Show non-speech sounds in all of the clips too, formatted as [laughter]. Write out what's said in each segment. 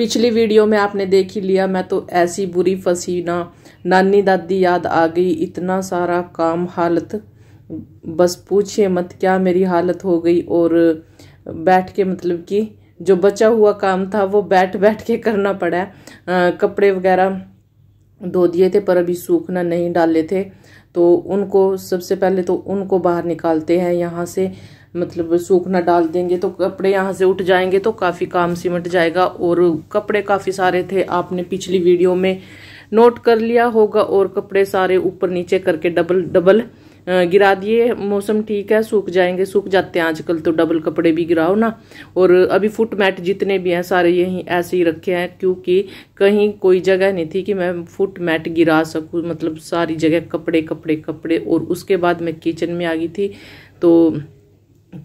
पिछली वीडियो में आपने देख ही लिया मैं तो ऐसी बुरी फंसी ना नानी दादी याद आ गई इतना सारा काम हालत बस पूछिए मत क्या मेरी हालत हो गई और बैठ के मतलब कि जो बचा हुआ काम था वो बैठ बैठ के करना पड़ा आ, कपड़े वगैरह धो दिए थे पर अभी सूखना नहीं डाले थे तो उनको सबसे पहले तो उनको बाहर निकालते हैं यहाँ से मतलब सूखना डाल देंगे तो कपड़े यहाँ से उठ जाएंगे तो काफ़ी काम सिमट जाएगा और कपड़े काफ़ी सारे थे आपने पिछली वीडियो में नोट कर लिया होगा और कपड़े सारे ऊपर नीचे करके डबल डबल गिरा दिए मौसम ठीक है सूख जाएंगे सूख जाते हैं आजकल तो डबल कपड़े भी गिराओ ना और अभी फुट मैट जितने भी हैं सारे यहीं ऐसे ही रखे हैं क्योंकि कहीं कोई जगह नहीं थी कि मैं फुट मैट गिरा सकूँ मतलब सारी जगह कपड़े कपड़े कपड़े और उसके बाद मैं किचन में आ गई थी तो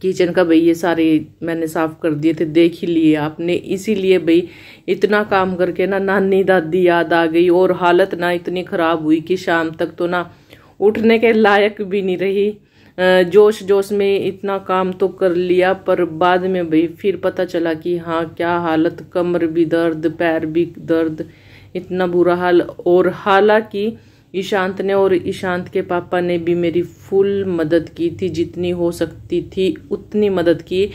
किचन का भाई ये सारे मैंने साफ़ कर दिए थे देख ही लिए आपने इसीलिए भाई इतना काम करके ना नानी दादी याद आ गई और हालत ना इतनी ख़राब हुई कि शाम तक तो ना उठने के लायक भी नहीं रही जोश जोश में इतना काम तो कर लिया पर बाद में भाई फिर पता चला कि हाँ क्या हालत कमर भी दर्द पैर भी दर्द इतना बुरा हाल और हालांकि ईशांत ने और ईशांत के पापा ने भी मेरी फुल मदद की थी जितनी हो सकती थी उतनी मदद की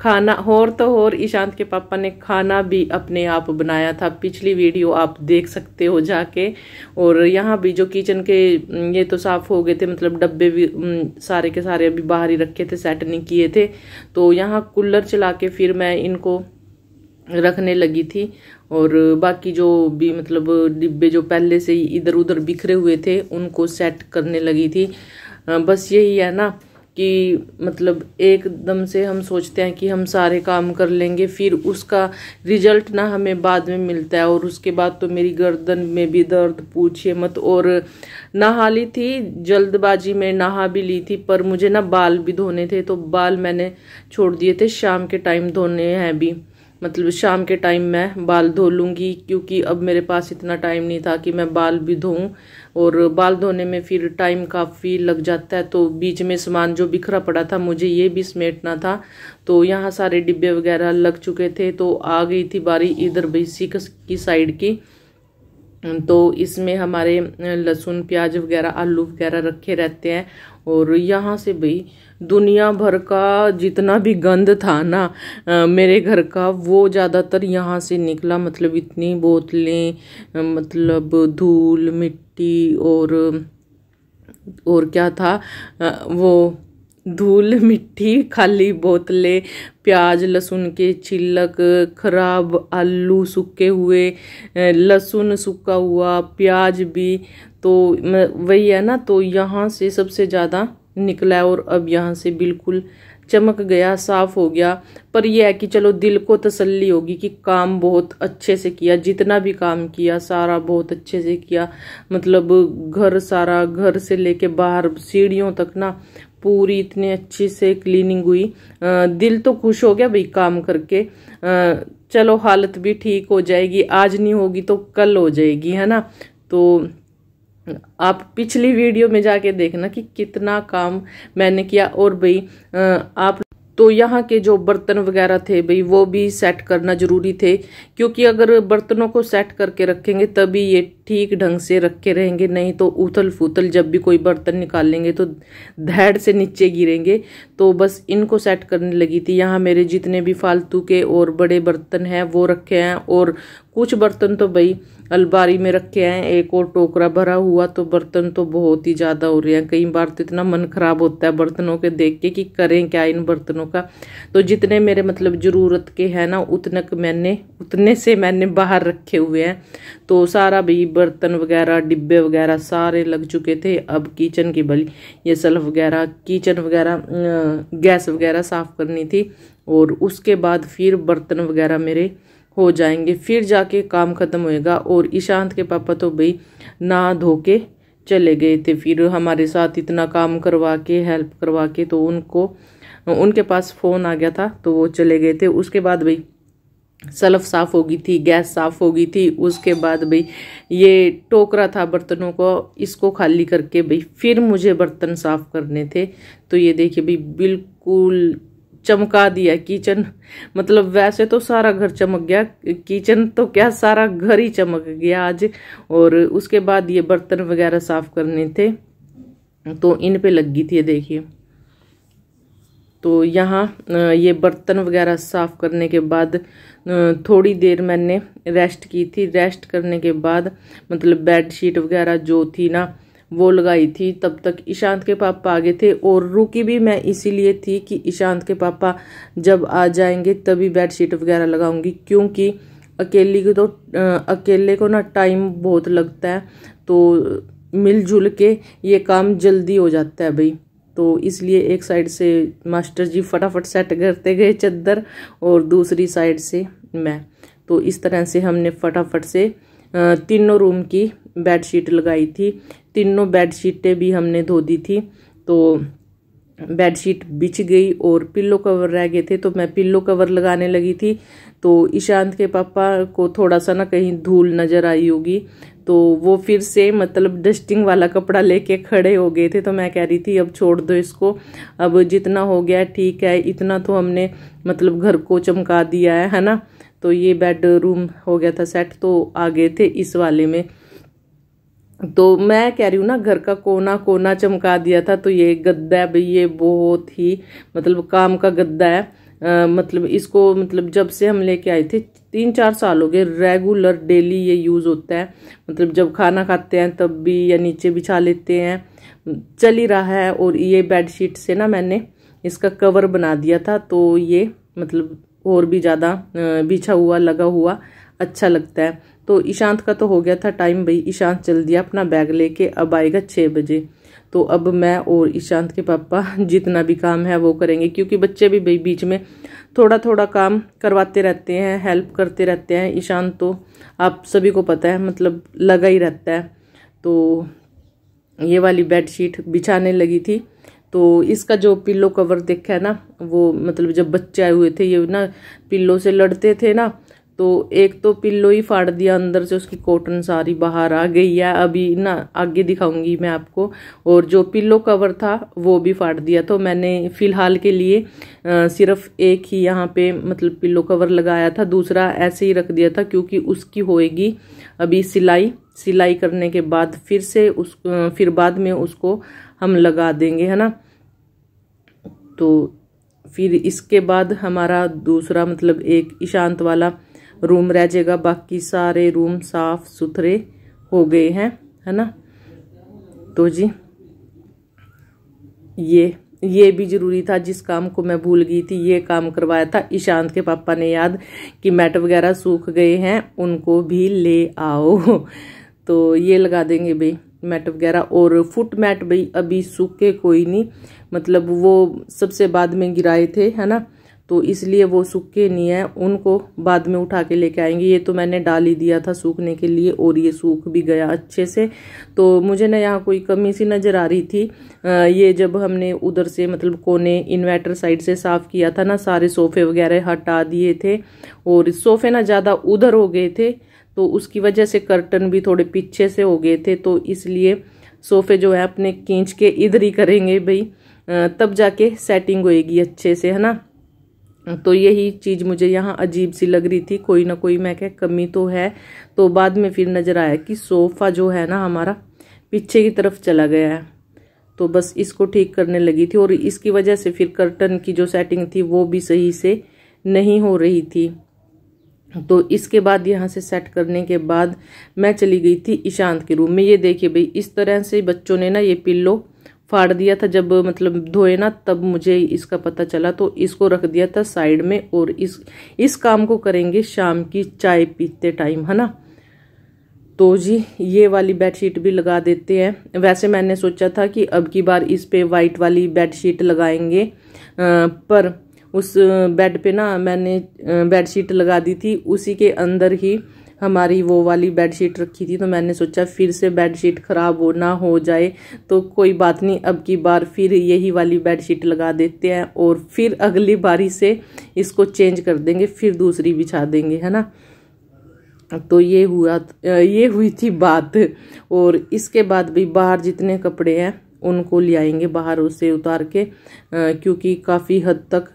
खाना और तो और ईशांत के पापा ने खाना भी अपने आप बनाया था पिछली वीडियो आप देख सकते हो जाके और यहाँ भी जो किचन के ये तो साफ़ हो गए थे मतलब डब्बे भी सारे के सारे अभी बाहर ही रखे थे सेट नहीं किए थे तो यहाँ कूलर चला के फिर मैं इनको रखने लगी थी और बाकी जो भी मतलब डिब्बे जो पहले से ही इधर उधर बिखरे हुए थे उनको सेट करने लगी थी बस यही है ना कि मतलब एकदम से हम सोचते हैं कि हम सारे काम कर लेंगे फिर उसका रिजल्ट ना हमें बाद में मिलता है और उसके बाद तो मेरी गर्दन में भी दर्द पूछिए मत और नहा ली थी जल्दबाजी में नहा भी ली थी पर मुझे ना बाल भी धोने थे तो बाल मैंने छोड़ दिए थे शाम के टाइम धोने हैं भी मतलब शाम के टाइम मैं बाल धो लूँगी क्योंकि अब मेरे पास इतना टाइम नहीं था कि मैं बाल भी धोऊँ और बाल धोने में फिर टाइम काफ़ी लग जाता है तो बीच में सामान जो बिखरा पड़ा था मुझे ये भी समेटना था तो यहाँ सारे डिब्बे वगैरह लग चुके थे तो आ गई थी बारी इधर बीसी की साइड की तो इसमें हमारे लहसुन प्याज वगैरह आलू वगैरह रखे रहते हैं और यहाँ से भाई दुनिया भर का जितना भी गंद था ना आ, मेरे घर का वो ज़्यादातर यहाँ से निकला मतलब इतनी बोतलें मतलब धूल मिट्टी और और क्या था आ, वो धूल [laughs] मिट्टी खाली बोतलें प्याज लहसुन के छिलक खराब आलू सूखे हुए लहसुन सूखा हुआ प्याज भी तो वही है ना तो यहाँ से सबसे ज़्यादा निकला और अब यहाँ से बिल्कुल चमक गया साफ हो गया पर यह है कि चलो दिल को तसल्ली होगी कि काम बहुत अच्छे से किया जितना भी काम किया सारा बहुत अच्छे से किया मतलब घर सारा घर से लेके बाहर सीढ़ियों तक ना पूरी इतनी अच्छी से क्लीनिंग हुई आ, दिल तो खुश हो गया भाई काम करके आ, चलो हालत भी ठीक हो जाएगी आज नहीं होगी तो कल हो जाएगी है ना तो आप पिछली वीडियो में जाके देखना कि कितना काम मैंने किया और भाई आप तो यहाँ के जो बर्तन वगैरह थे भाई वो भी सेट करना ज़रूरी थे क्योंकि अगर बर्तनों को सेट करके रखेंगे तभी ये ठीक ढंग से रखे रहेंगे नहीं तो उथल फूथल जब भी कोई बर्तन निकालेंगे तो धैड़ से नीचे गिरेंगे तो बस इनको सेट करने लगी थी यहाँ मेरे जितने भी फालतू के और बड़े बर्तन हैं वो रखे हैं और कुछ बर्तन तो भाई अलबारी में रखे हैं एक और टोकरा भरा हुआ तो बर्तन तो बहुत ही ज़्यादा हो रहे हैं कई बार तो इतना मन ख़राब होता है बर्तनों के देख के कि करें क्या इन बर्तनों का तो जितने मेरे मतलब ज़रूरत के हैं ना उतने मैंने उतने से मैंने बाहर रखे हुए हैं तो सारा भी बर्तन वगैरह डिब्बे वगैरह सारे लग चुके थे अब किचन की भली ये सल्फ वगैरह किचन वगैरह गैस वगैरह साफ़ करनी थी और उसके बाद फिर बर्तन वगैरह मेरे हो जाएंगे फिर जाके काम ख़त्म होएगा और ईशांत के पापा तो भाई ना धो के चले गए थे फिर हमारे साथ इतना काम करवा के हेल्प करवा के तो उनको उनके पास फ़ोन आ गया था तो वो चले गए थे उसके बाद भाई सलफ साफ़ हो गई थी गैस साफ़ हो गई थी उसके बाद भाई ये टोकरा था बर्तनों को इसको खाली करके भाई फिर मुझे बर्तन साफ़ करने थे तो ये देखिए भाई बिल्कुल चमका दिया किचन मतलब वैसे तो सारा घर चमक गया किचन तो क्या सारा घर ही चमक गया आज और उसके बाद ये बर्तन वगैरह साफ करने थे तो इन पे लगी थी देखिए तो यहाँ ये बर्तन वगैरह साफ करने के बाद थोड़ी देर मैंने रेस्ट की थी रेस्ट करने के बाद मतलब बेड शीट वगैरह जो थी ना वो लगाई थी तब तक ईशांत के पापा आ गए थे और रुकी भी मैं इसीलिए थी कि ईशांत के पापा जब आ जाएंगे तभी बेडशीट वगैरह लगाऊंगी क्योंकि अकेली को तो अकेले को ना टाइम बहुत लगता है तो मिलजुल के ये काम जल्दी हो जाता है भाई तो इसलिए एक साइड से मास्टर जी फटाफट सेट करते गए चद्दर और दूसरी साइड से मैं तो इस तरह से हमने फटाफट से तीनों रूम की बेडशीट लगाई थी तीनों बेडशीटें भी हमने धो दी थी तो बेडशीट बिछ गई और पिल्लो कवर रह गए थे तो मैं पिल्लो कवर लगाने लगी थी तो ईशांत के पापा को थोड़ा सा ना कहीं धूल नज़र आई होगी तो वो फिर से मतलब डस्टिंग वाला कपड़ा लेके खड़े हो गए थे तो मैं कह रही थी अब छोड़ दो इसको अब जितना हो गया ठीक है इतना तो हमने मतलब घर को चमका दिया है है ना तो ये बेडरूम हो गया था सेट तो आ गए थे इस वाले में तो मैं कह रही हूँ ना घर का कोना कोना चमका दिया था तो ये गद्दा है भाई ये बहुत ही मतलब काम का गद्दा है आ, मतलब इसको मतलब जब से हम लेके आए थे तीन चार साल हो गए रेगुलर डेली ये यूज़ होता है मतलब जब खाना खाते हैं तब भी या नीचे बिछा लेते हैं चल ही रहा है और ये बेडशीट से ना मैंने इसका कवर बना दिया था तो ये मतलब और भी ज़्यादा बिछा हुआ लगा हुआ अच्छा लगता है तो ईशांत का तो हो गया था टाइम भाई ईशांत चल दिया अपना बैग लेके अब आएगा छः बजे तो अब मैं और ईशांत के पापा जितना भी काम है वो करेंगे क्योंकि बच्चे भी भाई बीच में थोड़ा थोड़ा काम करवाते रहते हैं हेल्प करते रहते हैं ईशांत तो आप सभी को पता है मतलब लगा ही रहता है तो ये वाली बेडशीट बिछाने लगी थी तो इसका जो पिल्लो कवर देखा है ना वो मतलब जब बच्चे आए हुए थे ये ना पिल्लो से लड़ते थे ना तो एक तो पिल्लो ही फाड़ दिया अंदर से उसकी कॉटन सारी बाहर आ गई है अभी ना आगे दिखाऊंगी मैं आपको और जो पिल्लो कवर था वो भी फाड़ दिया तो मैंने फ़िलहाल के लिए आ, सिर्फ एक ही यहाँ पे मतलब पिल्लो कवर लगाया था दूसरा ऐसे ही रख दिया था क्योंकि उसकी होएगी अभी सिलाई सिलाई करने के बाद फिर से उस फिर बाद में उसको हम लगा देंगे है ना तो फिर इसके बाद हमारा दूसरा मतलब एक ईशांत वाला रूम रह जाएगा बाकी सारे रूम साफ सुथरे हो गए हैं है ना तो जी ये ये भी ज़रूरी था जिस काम को मैं भूल गई थी ये काम करवाया था ईशांत के पापा ने याद कि मैट वगैरह सूख गए हैं उनको भी ले आओ [laughs] तो ये लगा देंगे भाई मैट वगैरह और फुट मैट भाई अभी सूखे कोई नहीं मतलब वो सबसे बाद में गिराए थे है ना तो इसलिए वो सूखे नहीं है उनको बाद में उठा के लेके आएंगे ये तो मैंने डाल ही दिया था सूखने के लिए और ये सूख भी गया अच्छे से तो मुझे ना यहाँ कोई कमी सी नज़र आ रही थी आ, ये जब हमने उधर से मतलब कोने इन्वर्टर साइड से साफ़ किया था ना सारे सोफ़े वगैरह हटा दिए थे और सोफ़े ना ज़्यादा उधर हो गए थे तो उसकी वजह से कर्टन भी थोड़े पीछे से हो गए थे तो इसलिए सोफ़े जो है अपने खींच के इधर ही करेंगे भाई तब जाके सेटिंग होएगी अच्छे से है ना तो यही चीज़ मुझे यहाँ अजीब सी लग रही थी कोई ना कोई मैं क्या कमी तो है तो बाद में फिर नज़र आया कि सोफ़ा जो है ना हमारा पीछे की तरफ चला गया है तो बस इसको ठीक करने लगी थी और इसकी वजह से फिर कर्टन की जो सेटिंग थी वो भी सही से नहीं हो रही थी तो इसके बाद यहाँ से सेट करने के बाद मैं चली गई थी ईशांत के रूम में ये देखिए भाई इस तरह से बच्चों ने ना ये पिल्लो फाड़ दिया था जब मतलब धोए ना तब मुझे इसका पता चला तो इसको रख दिया था साइड में और इस इस काम को करेंगे शाम की चाय पीते टाइम है ना तो जी ये वाली बेडशीट भी लगा देते हैं वैसे मैंने सोचा था कि अब की बार इस पे वाइट वाली बेडशीट लगाएंगे आ, पर उस बेड पे ना मैंने बेडशीट लगा दी थी उसी के अंदर ही हमारी वो वाली बेडशीट रखी थी तो मैंने सोचा फिर से बेडशीट ख़राब हो ना हो जाए तो कोई बात नहीं अब की बार फिर यही वाली बेडशीट लगा देते हैं और फिर अगली बारी से इसको चेंज कर देंगे फिर दूसरी बिछा देंगे है ना तो ये हुआ ये हुई थी बात और इसके बाद भी बाहर जितने कपड़े हैं उनको ले आएंगे बाहर उसे उतार के क्योंकि काफ़ी हद तक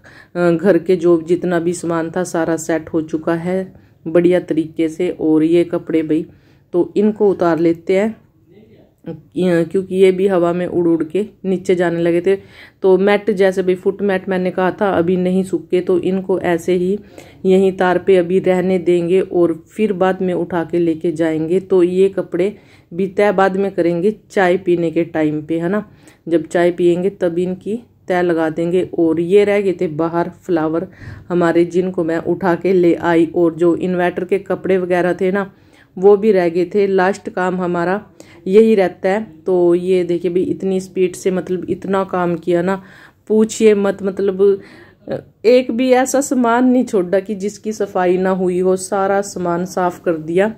घर के जो जितना भी सामान था सारा सेट हो चुका है बढ़िया तरीके से और ये कपड़े भाई तो इनको उतार लेते हैं क्योंकि ये भी हवा में उड़ उड़ के नीचे जाने लगे थे तो मैट जैसे भाई फुट मैट मैंने कहा था अभी नहीं सूखे तो इनको ऐसे ही यहीं तार पे अभी रहने देंगे और फिर बाद में उठा के लेके जाएंगे तो ये कपड़े भी तय बाद में करेंगे चाय पीने के टाइम पे है ना जब चाय पियेंगे तब इनकी तय लगा देंगे और ये रह गए थे बाहर फ्लावर हमारे जिनको मैं उठा के ले आई और जो इन्वर्टर के कपड़े वगैरह थे ना वो भी रह गए थे लास्ट काम हमारा यही रहता है तो ये देखिए भाई इतनी स्पीड से मतलब इतना काम किया ना पूछिए मत मतलब एक भी ऐसा सामान नहीं छोड़ा कि जिसकी सफाई ना हुई हो सारा सामान साफ़ कर दिया